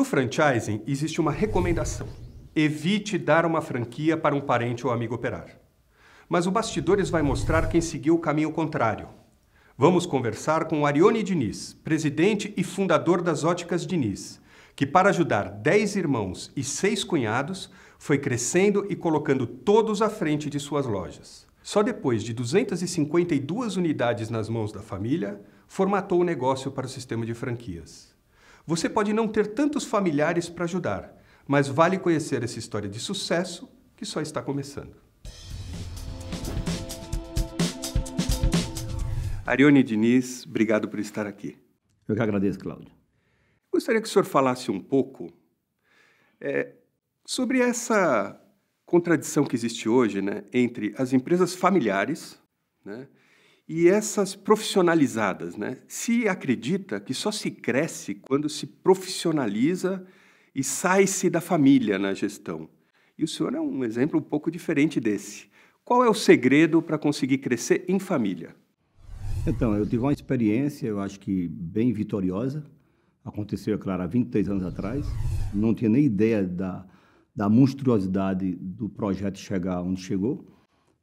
No franchising, existe uma recomendação. Evite dar uma franquia para um parente ou amigo operar. Mas o Bastidores vai mostrar quem seguiu o caminho contrário. Vamos conversar com Arione Diniz, presidente e fundador das Óticas Diniz, que para ajudar 10 irmãos e 6 cunhados, foi crescendo e colocando todos à frente de suas lojas. Só depois de 252 unidades nas mãos da família, formatou o negócio para o sistema de franquias. Você pode não ter tantos familiares para ajudar, mas vale conhecer essa história de sucesso que só está começando. Arione Diniz, obrigado por estar aqui. Eu que agradeço, Cláudio. Gostaria que o senhor falasse um pouco é, sobre essa contradição que existe hoje né, entre as empresas familiares né, e essas profissionalizadas, né? Se acredita que só se cresce quando se profissionaliza e sai-se da família na gestão. E o senhor é um exemplo um pouco diferente desse. Qual é o segredo para conseguir crescer em família? Então, eu tive uma experiência, eu acho que bem vitoriosa. Aconteceu, é claro, há 23 anos atrás. Não tinha nem ideia da, da monstruosidade do projeto chegar onde chegou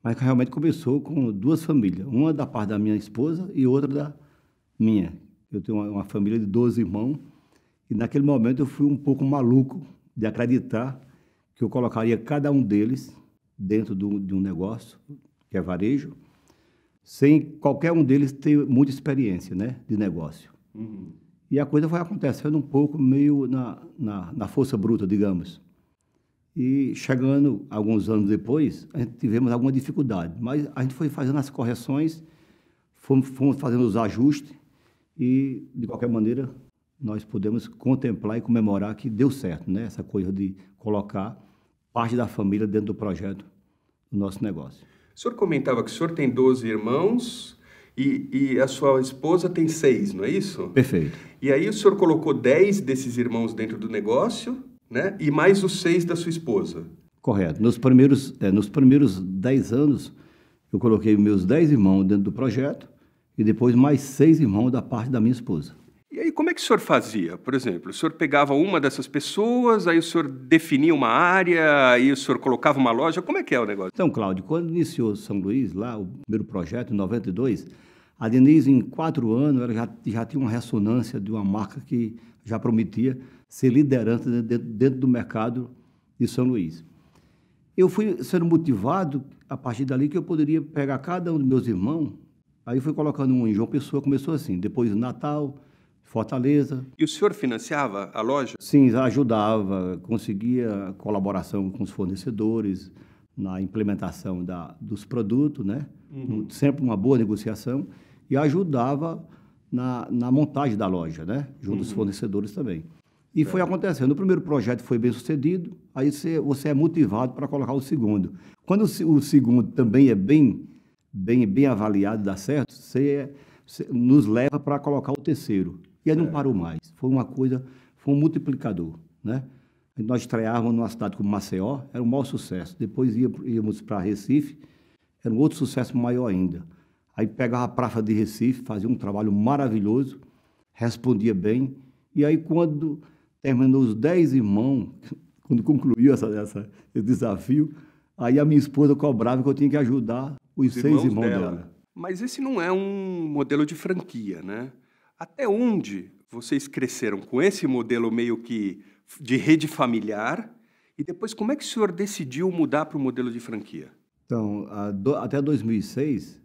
mas realmente começou com duas famílias, uma da parte da minha esposa e outra da minha. Eu tenho uma, uma família de 12 irmãos, e naquele momento eu fui um pouco maluco de acreditar que eu colocaria cada um deles dentro do, de um negócio, que é varejo, sem qualquer um deles ter muita experiência né, de negócio. Uhum. E a coisa vai acontecendo um pouco meio na, na, na força bruta, digamos. E chegando alguns anos depois, a gente tivemos alguma dificuldade, mas a gente foi fazendo as correções, fomos, fomos fazendo os ajustes e, de qualquer maneira, nós podemos contemplar e comemorar que deu certo, né? Essa coisa de colocar parte da família dentro do projeto do nosso negócio. O senhor comentava que o senhor tem 12 irmãos e, e a sua esposa tem seis, não é isso? Perfeito. E aí o senhor colocou 10 desses irmãos dentro do negócio né? E mais os seis da sua esposa. Correto. Nos primeiros, é, nos primeiros dez anos, eu coloquei meus dez irmãos dentro do projeto e depois mais seis irmãos da parte da minha esposa. E aí, como é que o senhor fazia? Por exemplo, o senhor pegava uma dessas pessoas, aí o senhor definia uma área, aí o senhor colocava uma loja. Como é que é o negócio? Então, Cláudio, quando iniciou São Luís, lá, o primeiro projeto, em 92, a Denise, em quatro anos, ela já, já tinha uma ressonância de uma marca que já prometia ser liderança dentro, do mercado de São Luís. Eu fui sendo motivado a partir dali que eu poderia pegar cada um dos meus irmãos. Aí fui colocando um em João Pessoa, começou assim. Depois Natal, Fortaleza. E o senhor financiava a loja? Sim, ajudava, conseguia colaboração com os fornecedores na implementação da, dos produtos, né? Uhum. Sempre uma boa negociação e ajudava na, na montagem da loja, né? Junto uhum. aos fornecedores também. E foi é. acontecendo. O primeiro projeto foi bem sucedido, aí você, você é motivado para colocar o segundo. Quando o, o, segundo também é bem, bem, bem avaliado, dá certo, você, é, você nos leva para colocar o terceiro. E aí não é. parou mais. Foi uma coisa, foi um multiplicador, né? Nós estreávamos numa cidade como Maceió, era um maior sucesso. Depois íamos para Recife, era um outro sucesso maior ainda. Aí pegava a Praça de Recife, fazia um trabalho maravilhoso, respondia bem. E aí, quando terminou os dez irmãos, quando concluiu essa, essa, esse desafio, aí a minha esposa cobrava que eu tinha que ajudar os, os seis irmãos, irmãos dela. dela. Mas esse não é um modelo de franquia, né? Até onde vocês cresceram com esse modelo meio que de rede familiar? E depois, como é que o senhor decidiu mudar para o modelo de franquia? Então, do, até 2006,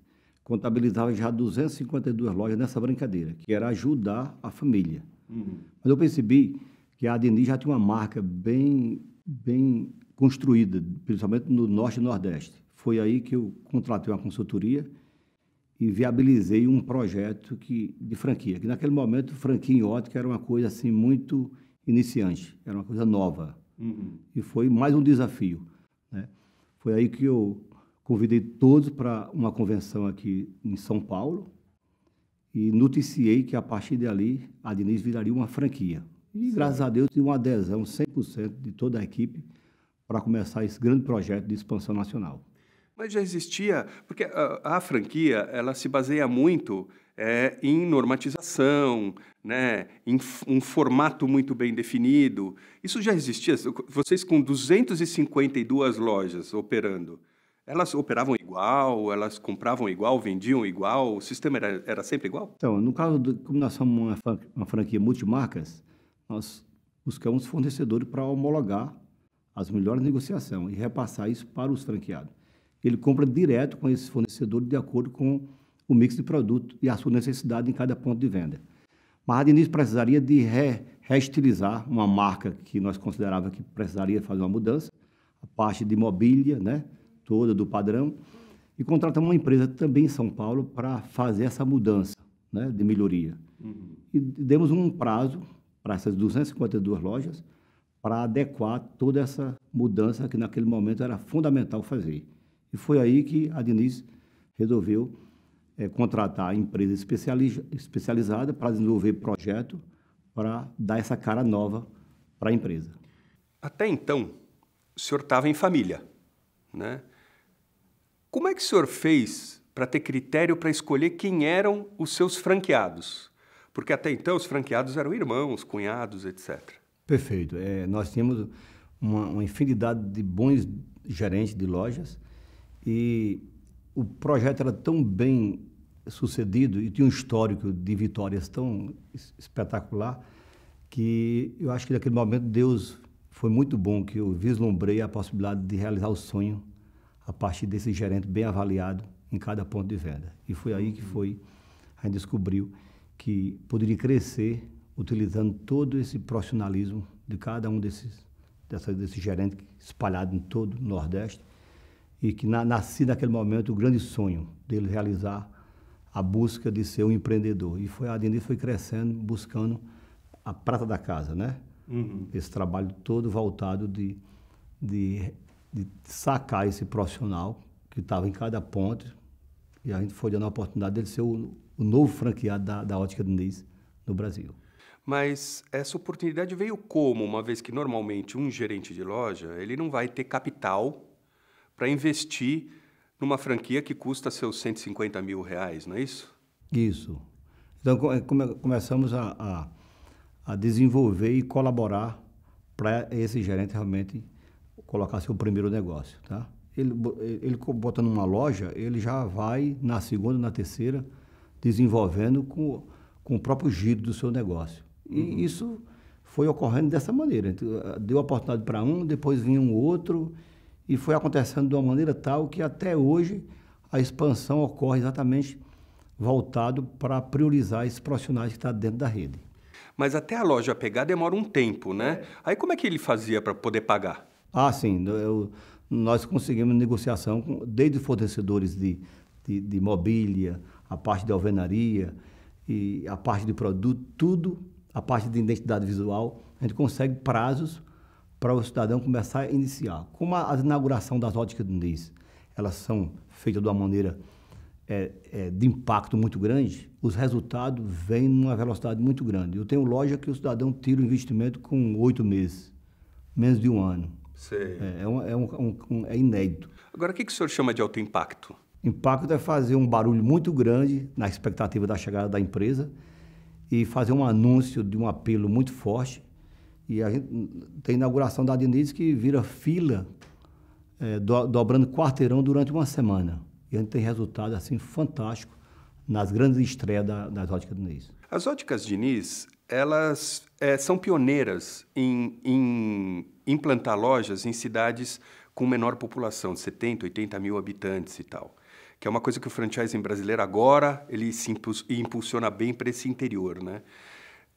contabilizava já 252 lojas nessa brincadeira, que era ajudar a família. Uhum. Mas eu percebi que a Denise já tinha uma marca bem, bem construída, principalmente no Norte e Nordeste. Foi aí que eu contratei uma consultoria e viabilizei um projeto que, de franquia, que naquele momento franquia em ótica era uma coisa assim muito iniciante, era uma coisa nova. Uhum. E foi mais um desafio. Né? Foi aí que eu convidei todos para uma convenção aqui em São Paulo e noticiei que a partir dali a Denise viraria uma franquia. E graças a Deus tive uma adesão 100% de toda a equipe para começar esse grande projeto de expansão nacional. Mas já existia, porque a, a franquia ela se baseia muito é, em normatização, né, em um formato muito bem definido. Isso já existia. Vocês com 252 lojas operando, elas operavam igual, elas compravam igual, vendiam igual, o sistema era, era sempre igual? Então, no caso, de, como nós somos uma, uma franquia multimarcas, nós buscamos fornecedores para homologar as melhores negociações e repassar isso para os franqueados. Ele compra direto com esse fornecedor de acordo com o mix de produto e a sua necessidade em cada ponto de venda. Mas a Diniz precisaria de re, reestilizar uma marca que nós considerava que precisaria fazer uma mudança, a parte de mobília, né, toda do padrão, e contratamos uma empresa também em São Paulo para fazer essa mudança né, de melhoria. Uhum. E demos um prazo para essas 252 lojas, para adequar toda essa mudança que naquele momento era fundamental fazer. E foi aí que a Diniz resolveu é, contratar a empresa especializada para desenvolver projeto para dar essa cara nova para a empresa. Até então, o senhor estava em família, né? Como é que o senhor fez para ter critério para escolher quem eram os seus franqueados? Porque até então os franqueados eram irmãos, cunhados, etc. Perfeito. É, nós tínhamos uma, uma infinidade de bons gerentes de lojas e o projeto era tão bem sucedido e tinha um histórico de vitórias tão espetacular que eu acho que naquele momento Deus foi muito bom que eu vislumbrei a possibilidade de realizar o sonho a partir desse gerente bem avaliado em cada ponto de venda. E foi aí que foi, a gente descobriu que poderia crescer utilizando todo esse profissionalismo de cada um desses, dessa, desse espalhado em todo o Nordeste e que na, nasci naquele momento o grande sonho dele realizar a busca de ser um empreendedor. E foi a Denise foi crescendo, buscando a prata da casa, né? Uhum. Esse trabalho todo voltado de, de, de sacar esse profissional que estava em cada ponto e a gente foi dando a oportunidade dele ser o, o novo franqueado da, da ótica Diniz no Brasil. Mas essa oportunidade veio como? Uma vez que normalmente um gerente de loja, ele não vai ter capital para investir numa franquia que custa seus 150 mil reais, não é isso? Isso. Então é, come, começamos a, a, a, desenvolver e colaborar para esse gerente realmente colocar seu primeiro negócio, tá? Ele, ele botando uma loja, ele já vai na segunda, na terceira, desenvolvendo com, com o próprio giro do seu negócio. E uhum. isso foi ocorrendo dessa maneira. Então, deu oportunidade para um, depois vinha um outro, e foi acontecendo de uma maneira tal que até hoje a expansão ocorre exatamente voltado para priorizar esses profissionais que estão tá dentro da rede. Mas até a loja pegar demora um tempo, né? É. Aí como é que ele fazia para poder pagar? Ah, sim. Eu, nós conseguimos negociação com, desde fornecedores de, de, de mobília, a parte de alvenaria e a parte de produto, tudo, a parte de identidade visual, a gente consegue prazos para o cidadão começar a iniciar. Como a, a inauguração das óticas do NIS, elas são feitas de uma maneira é, é, de impacto muito grande, os resultados vêm numa velocidade muito grande. Eu tenho loja que o cidadão tira o investimento com oito meses, menos de um ano. É, é, um, é, um, um, é inédito. Agora, o que, que o senhor chama de alto impacto? Impacto é fazer um barulho muito grande na expectativa da chegada da empresa e fazer um anúncio de um apelo muito forte. E a gente tem a inauguração da Diniz que vira fila, é, do, dobrando quarteirão durante uma semana. E a gente tem resultado assim fantástico nas grandes estreias da, das óticas Diniz. As óticas Diniz, elas é, são pioneiras em, em implantar lojas em cidades com menor população, de 70, 80 mil habitantes e tal que é uma coisa que o franchising brasileiro agora ele se impulsiona bem para esse interior, né?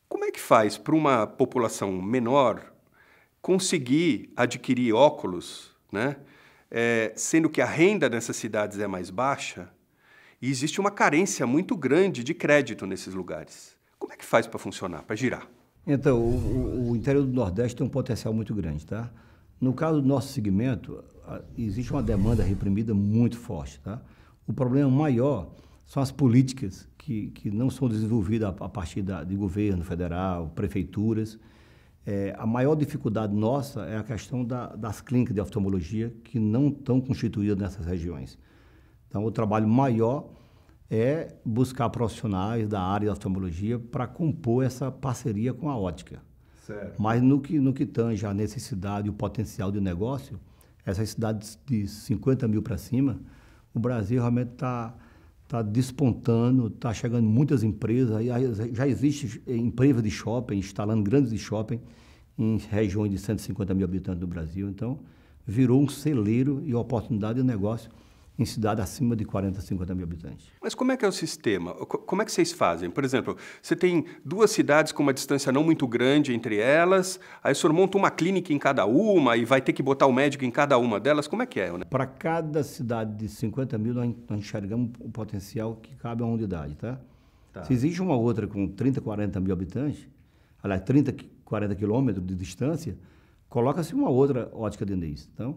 Como é que faz para uma população menor conseguir adquirir óculos, né? É, sendo que a renda nessas cidades é mais baixa e existe uma carência muito grande de crédito nesses lugares. Como é que faz para funcionar, para girar? Então, o, o, interior do Nordeste tem um potencial muito grande, tá? No caso do nosso segmento, existe uma demanda reprimida muito forte, tá? O problema maior são as políticas que, que não são desenvolvidas a, partir da, de governo federal, prefeituras. É, a maior dificuldade nossa é a questão da, das clínicas de oftalmologia que não estão constituídas nessas regiões. Então, o trabalho maior é buscar profissionais da área da oftalmologia para compor essa parceria com a ótica. Certo. Mas no que, no que tange a necessidade e o potencial de negócio, essas cidades de 50 mil para cima, o Brasil realmente está tá despontando, está chegando muitas empresas, já existe eh, empresa de shopping, instalando grandes de shopping em regiões de 150 mil habitantes do Brasil. Então, virou um celeiro e oportunidade de negócio em cidade acima de 40, 50 mil habitantes. Mas como é que é o sistema? Como é que vocês fazem? Por exemplo, você tem duas cidades com uma distância não muito grande entre elas, aí o senhor monta uma clínica em cada uma e vai ter que botar o um médico em cada uma delas. Como é que é? Né? Para cada cidade de 50 mil, nós enxergamos o potencial que cabe a uma unidade, tá? tá? Se existe uma outra com 30, 40 mil habitantes, aliás, 30, 40 quilômetros de distância, coloca-se uma outra ótica de Inês. Então,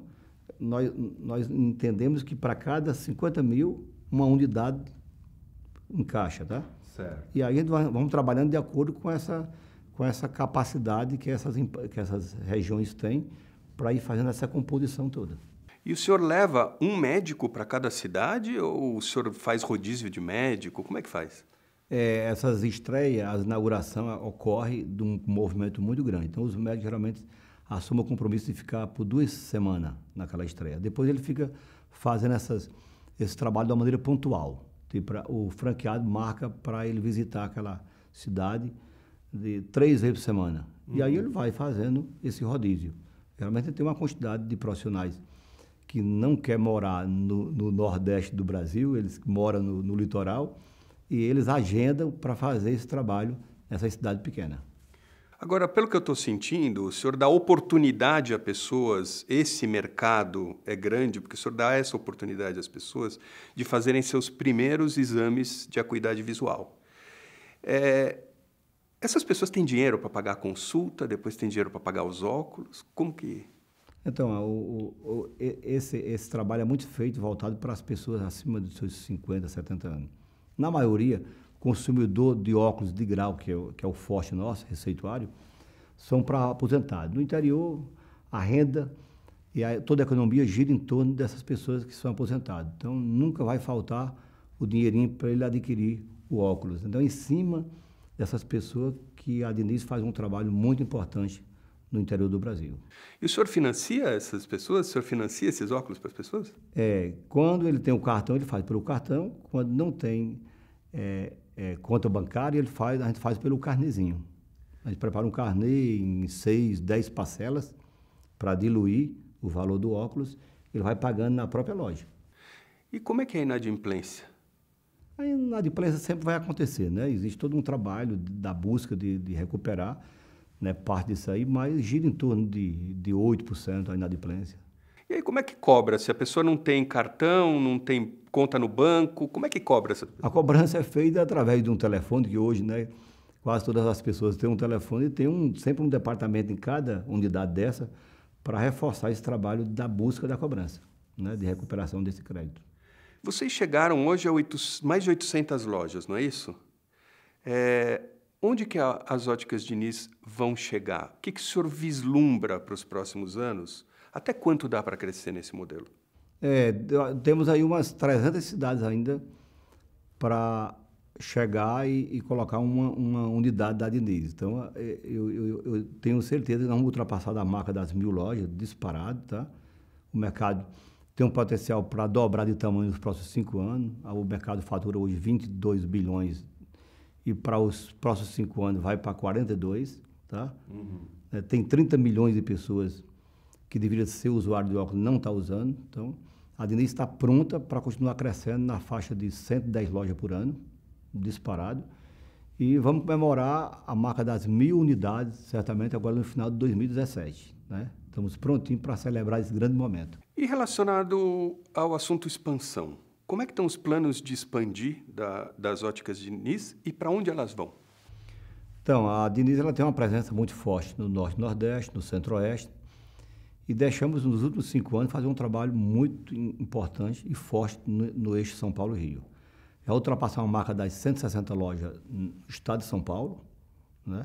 nós, nós entendemos que para cada 50 mil, uma unidade encaixa, tá? Certo. E aí vamos trabalhando de acordo com essa, com essa capacidade que essas, que essas regiões têm para ir fazendo essa composição toda. E o senhor leva um médico para cada cidade ou o senhor faz rodízio de médico? Como é que faz? É, essas estreias, as inauguração ocorre de um movimento muito grande. Então, os médicos geralmente assuma o compromisso de ficar por duas semanas naquela estreia. Depois ele fica fazendo essas, esse trabalho de uma maneira pontual. Tipo, o franqueado marca para ele visitar aquela cidade de três vezes por semana. Uhum. E aí uhum. ele vai fazendo esse rodízio. Geralmente tem uma quantidade de profissionais que não quer morar no, no Nordeste do Brasil, eles moram no, no litoral, e eles agendam para fazer esse trabalho nessa cidade pequena. Agora, pelo que eu estou sentindo, o senhor dá oportunidade a pessoas, esse mercado é grande, porque o senhor dá essa oportunidade às pessoas de fazerem seus primeiros exames de acuidade visual. É, essas pessoas têm dinheiro para pagar a consulta, depois têm dinheiro para pagar os óculos? Como que. Então, é, o, o, o, esse, esse trabalho é muito feito, voltado para as pessoas acima dos seus 50, 70 anos. Na maioria, consumidor de óculos de grau, que é o, que é o forte nosso, receituário, são para aposentados. No interior, a renda e a, toda a economia gira em torno dessas pessoas que são aposentadas. Então, nunca vai faltar o dinheirinho para ele adquirir o óculos. Então, em cima dessas pessoas que a Denise faz um trabalho muito importante no interior do Brasil. E o senhor financia essas pessoas? O senhor financia esses óculos para as pessoas? É, quando ele tem o cartão, ele faz pelo cartão. Quando não tem é, é, conta bancária, ele faz, a gente faz pelo carnezinho. A gente prepara um carnê em seis, dez parcelas para diluir o valor do óculos, ele vai pagando na própria loja. E como é que é a inadimplência? A inadimplência sempre vai acontecer, né? Existe todo um trabalho da busca de, de recuperar né, parte disso aí, mas gira em torno de, de 8% a inadimplência. E aí, como é que cobra? Se a pessoa não tem cartão, não tem conta no banco, como é que cobra? A cobrança é feita através de um telefone, que hoje, né, quase todas as pessoas têm um telefone e tem um, sempre um departamento em cada unidade dessa para reforçar esse trabalho da busca da cobrança, né, de recuperação desse crédito. Vocês chegaram hoje a mais de 800 lojas, não é isso? É, onde que a, as óticas Diniz vão chegar? O que, que o senhor vislumbra para os próximos anos? Até quanto dá para crescer nesse modelo? É, temos aí umas 300 cidades ainda para chegar e, e colocar uma, uma, unidade da Diniz. Então, é, eu, eu, eu, tenho certeza que nós vamos ultrapassar a marca das mil lojas, disparado, tá? O mercado tem um potencial para dobrar de tamanho nos próximos cinco anos. Ah, o mercado fatura hoje 22 bilhões e para os próximos cinco anos vai para 42, tá? Uhum. É, tem 30 milhões de pessoas que deveria ser usuário de óculos não está usando. Então, a Diniz está pronta para continuar crescendo na faixa de 110 lojas por ano, disparado. E vamos comemorar a marca das mil unidades, certamente, agora no final de 2017. Né? Estamos prontinhos para celebrar esse grande momento. E relacionado ao assunto expansão, como é que estão os planos de expandir da, das óticas Diniz e para onde elas vão? Então, a Diniz ela tem uma presença muito forte no Norte e Nordeste, no Centro-Oeste, e deixamos nos últimos cinco anos fazer um trabalho muito importante e forte no, no eixo São Paulo-Rio. Já é ultrapassamos a marca das 160 lojas no estado de São Paulo né?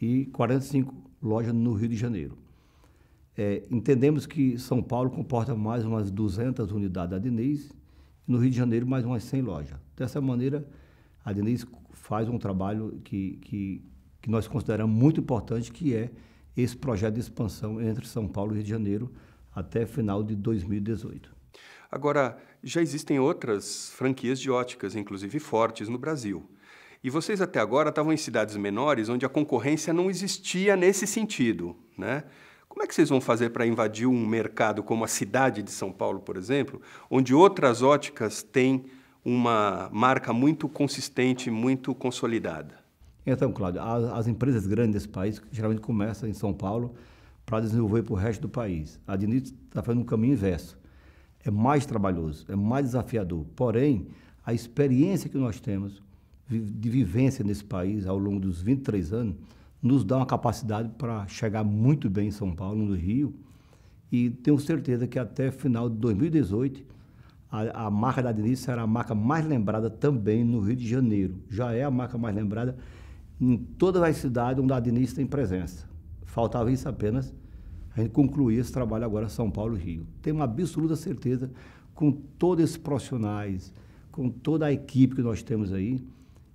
e 45 lojas no Rio de Janeiro. É, entendemos que São Paulo comporta mais umas 200 unidades da Diniz, e no Rio de Janeiro mais umas 100 lojas. Dessa maneira, a Diniz faz um trabalho que, que, que nós consideramos muito importante, que é esse projeto de expansão entre São Paulo e Rio de Janeiro até final de 2018. Agora, já existem outras franquias de óticas, inclusive fortes, no Brasil. E vocês até agora estavam em cidades menores onde a concorrência não existia nesse sentido, né? Como é que vocês vão fazer para invadir um mercado como a cidade de São Paulo, por exemplo, onde outras óticas têm uma marca muito consistente, muito consolidada? Então, Cláudio, as, as empresas grandes desse país geralmente começam em São Paulo para desenvolver para o resto do país. A Diniz está fazendo um caminho inverso. É mais trabalhoso, é mais desafiador. Porém, a experiência que nós temos de vivência nesse país ao longo dos 23 anos nos dá uma capacidade para chegar muito bem em São Paulo, no Rio. E tenho certeza que até final de 2018, a, a marca da Diniz será a marca mais lembrada também no Rio de Janeiro. Já é a marca mais lembrada em todas as cidades onde a Diniz tem presença. Faltava isso apenas a gente concluir esse trabalho agora São Paulo e Rio. Tenho uma absoluta certeza, com todos esses profissionais, com toda a equipe que nós temos aí,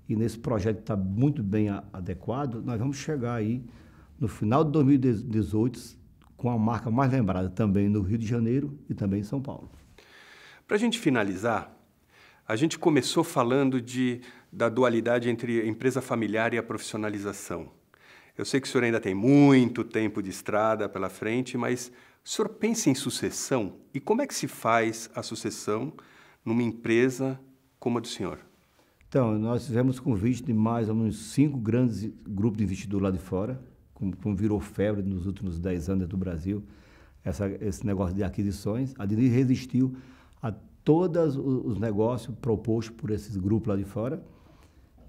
e nesse projeto está muito bem a, adequado, nós vamos chegar aí no final de 2018 com a marca mais lembrada também no Rio de Janeiro e também em São Paulo. Para a gente finalizar, a gente começou falando de, da dualidade entre a empresa familiar e a profissionalização. Eu sei que o senhor ainda tem muito tempo de estrada pela frente, mas o senhor pensa em sucessão e como é que se faz a sucessão numa empresa como a do senhor? Então, nós fizemos convite de mais ou menos cinco grandes grupos de investidor lá de fora, como, como virou febre nos últimos dez anos do Brasil, essa, esse negócio de aquisições. A Dini resistiu a todos os negócios propostos por esses grupos lá de fora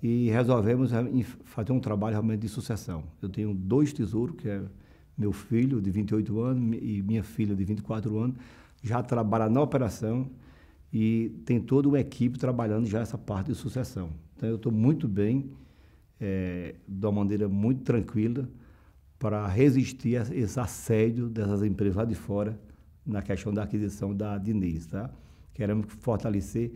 e resolvemos eh, fazer um trabalho realmente de sucessão. Eu tenho dois tesouros, que é meu filho de 28 anos e minha filha de 24 anos, já trabalha na operação e tem toda uma equipe trabalhando já essa parte de sucessão. Então, eu estou muito bem, é, de uma maneira muito tranquila, para resistir a esse assédio dessas empresas lá de fora na questão da aquisição da Diniz, tá? Queremos fortalecer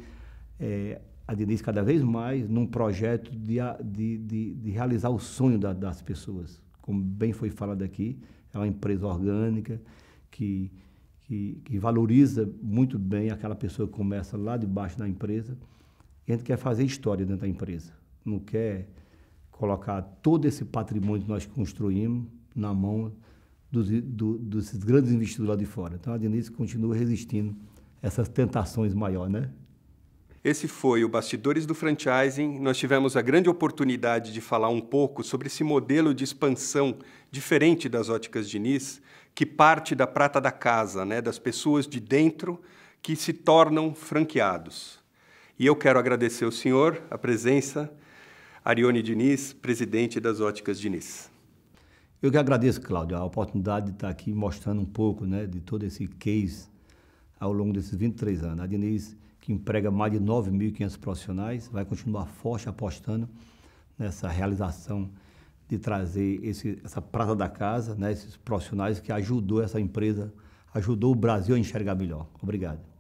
é, a Diniz cada vez mais num projeto de, de, de, de realizar o sonho da, das pessoas. Como bem foi falado aqui, é uma empresa orgânica que, que, que valoriza muito bem aquela pessoa que começa lá debaixo da empresa. E a gente quer fazer história dentro da empresa, não quer colocar todo esse patrimônio que nós construímos na mão dos, do, dos grandes investidores lá de fora. Então a Diniz continua resistindo essas tentações maior, né? Esse foi o Bastidores do Franchising. Nós tivemos a grande oportunidade de falar um pouco sobre esse modelo de expansão diferente das óticas Diniz, que parte da prata da casa, né, das pessoas de dentro que se tornam franqueados. E eu quero agradecer ao senhor a presença, Arione Diniz, presidente das Óticas Diniz. Eu que agradeço, Cláudio, a oportunidade de estar aqui mostrando um pouco né, de todo esse case ao longo desses 23 anos. A Diniz, que emprega mais de 9.500 profissionais, vai continuar forte apostando nessa realização de trazer esse, essa prata da casa, né, esses profissionais que ajudou essa empresa, ajudou o Brasil a enxergar melhor. Obrigado.